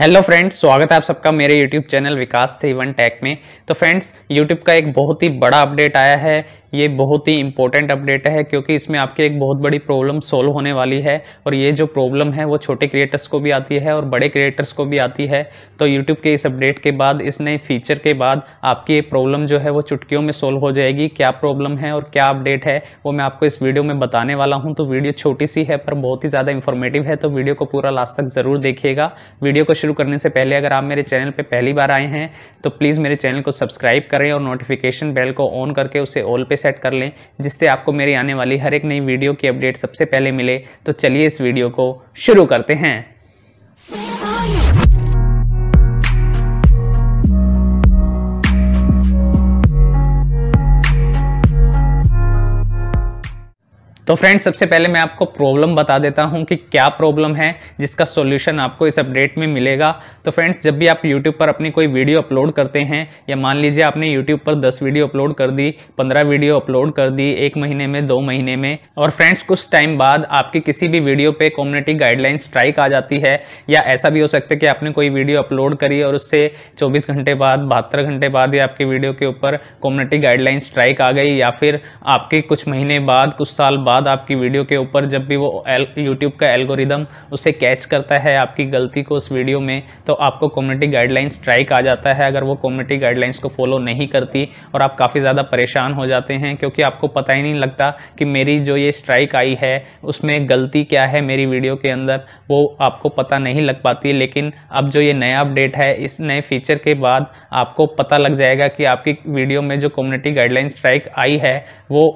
hello friends स्वागत है आप सबका मेरे YouTube channel Vikas three one tech में तो फ्रेंड्स यूट्यूब का एक बहुत ही बड़ा अपडेट आया है ये बहुत ही इंपॉर्टेंट अपडेट है क्योंकि इसमें आपकी एक बहुत बड़ी प्रॉब्लम सोल्व होने वाली है और ये जो प्रॉब्लम है वो छोटे क्रिएटर्स को भी आती है और बड़े क्रिएटर्स को भी आती है तो यूट्यूब के इस अपडेट के बाद इस नए फीचर के बाद आपकी ये प्रॉब्लम जो है वो चुटकियों में सोल्व हो जाएगी क्या प्रॉब्लम है और क्या अपडेट है वो मैं आपको इस वीडियो में बताने वाला हूँ तो वीडियो छोटी सी है पर बहुत ही ज़्यादा इन्फॉर्मेटिव है तो वीडियो को पूरा लास्ट तक ज़रूर देखिएगा वीडियो को शुरू करने से पहले अगर आप मेरे चैनल पर पहली बार आए हैं तो प्लीज़ मेरे चैनल को सब्सक्राइब करें और नोटिफिकेशन बेल को ऑन करके उसे ऑल पे सेट कर लें जिससे आपको मेरी आने वाली हर एक नई वीडियो की अपडेट सबसे पहले मिले तो चलिए इस वीडियो को शुरू करते हैं तो फ्रेंड्स सबसे पहले मैं आपको प्रॉब्लम बता देता हूं कि क्या प्रॉब्लम है जिसका सॉल्यूशन आपको इस अपडेट में मिलेगा तो फ्रेंड्स जब भी आप यूट्यूब पर अपनी कोई वीडियो अपलोड करते हैं या मान लीजिए आपने यूट्यूब पर 10 वीडियो अपलोड कर दी 15 वीडियो अपलोड कर दी एक महीने में दो महीने में और फ्रेंड्स कुछ टाइम बाद आपकी किसी भी वीडियो पर कम्युनिटी गाइडलाइन स्ट्राइक आ जाती है या ऐसा भी हो सकता है कि आपने कोई वीडियो अपलोड करी और उससे चौबीस घंटे बाद बहत्तर घंटे बाद ही आपकी वीडियो के ऊपर कम्युनिटी गाइडलाइन स्ट्राइक आ गई या फिर आपके कुछ महीने बाद कुछ साल बाद बाद आपकी वीडियो के ऊपर जब भी वो एल यूट्यूब का एल्गोरिदम उसे कैच करता है आपकी गलती को उस वीडियो में तो आपको कम्युनिटी गाइडलाइंस स्ट्राइक आ जाता है अगर वो कम्युनिटी गाइडलाइंस को फॉलो नहीं करती और आप काफ़ी ज़्यादा परेशान हो जाते हैं क्योंकि आपको पता ही नहीं लगता कि मेरी जो ये स्ट्राइक आई है उसमें गलती क्या है मेरी वीडियो के अंदर वो आपको पता नहीं लग पाती लेकिन अब जो ये नया अपडेट है इस नए फीचर के बाद आपको पता लग जाएगा कि आपकी वीडियो में जो कम्युनिटी गाइडलाइन स्ट्राइक आई है वो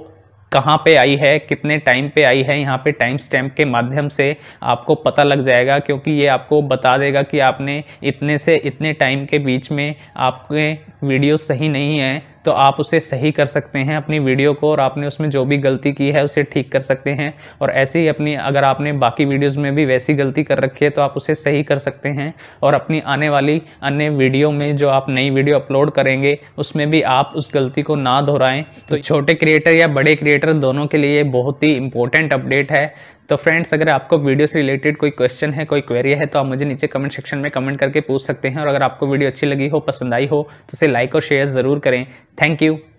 कहाँ पे आई है कितने टाइम पे आई है यहाँ पे टाइम स्टैम्प के माध्यम से आपको पता लग जाएगा क्योंकि ये आपको बता देगा कि आपने इतने से इतने टाइम के बीच में आपके वीडियो सही नहीं है तो आप उसे सही कर सकते हैं अपनी वीडियो को और आपने उसमें जो भी गलती की है उसे ठीक कर सकते हैं और ऐसे ही अपनी अगर आपने बाकी वीडियोस में भी वैसी गलती कर रखी है तो आप उसे सही कर सकते हैं और अपनी आने वाली अन्य वीडियो में जो आप नई वीडियो अपलोड करेंगे उसमें भी आप उस गलती को ना दोहराएँ तो, तो छोटे क्रिएटर या बड़े क्रिएटर दोनों के लिए बहुत ही इंपॉर्टेंट अपडेट है तो फ्रेंड्स अगर आपको वीडियो से रिलेटेड कोई क्वेश्चन है कोई क्वेरी है तो आप मुझे नीचे कमेंट सेक्शन में कमेंट करके पूछ सकते हैं और अगर आपको वीडियो अच्छी लगी हो पसंद आई हो तो उसे लाइक और शेयर ज़रूर करें थैंक यू